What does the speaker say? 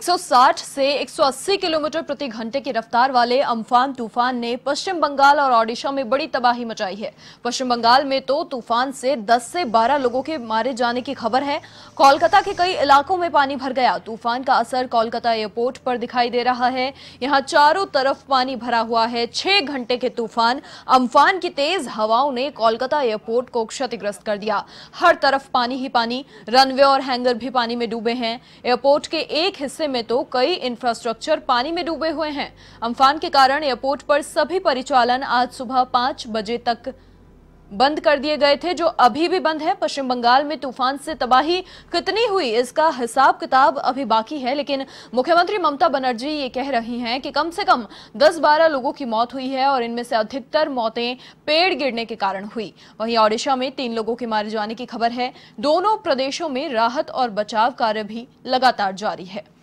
160 से 180 किलोमीटर प्रति घंटे की रफ्तार वाले अम्फान तूफान ने पश्चिम बंगाल और ओडिशा में बड़ी तबाही मचाई है पश्चिम बंगाल में तो तूफान से 10 से 12 लोगों के मारे जाने की खबर है कोलकाता के कई इलाकों में पानी भर गया तूफान का असर कोलकाता एयरपोर्ट पर दिखाई दे रहा है यहाँ चारों तरफ पानी भरा हुआ है छह घंटे के तूफान अम्फान की तेज हवाओं ने कोलकाता एयरपोर्ट को क्षतिग्रस्त कर दिया हर तरफ पानी ही पानी रनवे और हैंगर भी पानी में डूबे हैं एयरपोर्ट के एक हिस्से हादसे में तो कई इंफ्रास्ट्रक्चर पानी में डूबे हुए हैं अम्फान के कारण एयरपोर्ट पर सभी परिचालन आज सुबह पांच बजे तक बंद कर दिए गए थे जो अभी भी बंद है पश्चिम बंगाल में तूफान से तबाही कितनी हुई इसका हिसाब किताब अभी बाकी है लेकिन मुख्यमंत्री ममता बनर्जी ये कह रही हैं कि कम से कम 10-12 लोगों की मौत हुई है और इनमें से अधिकतर मौतें पेड़ गिरने के कारण हुई वहीं ओडिशा में तीन लोगों के मारे जाने की खबर है दोनों प्रदेशों में राहत और बचाव कार्य भी लगातार जारी है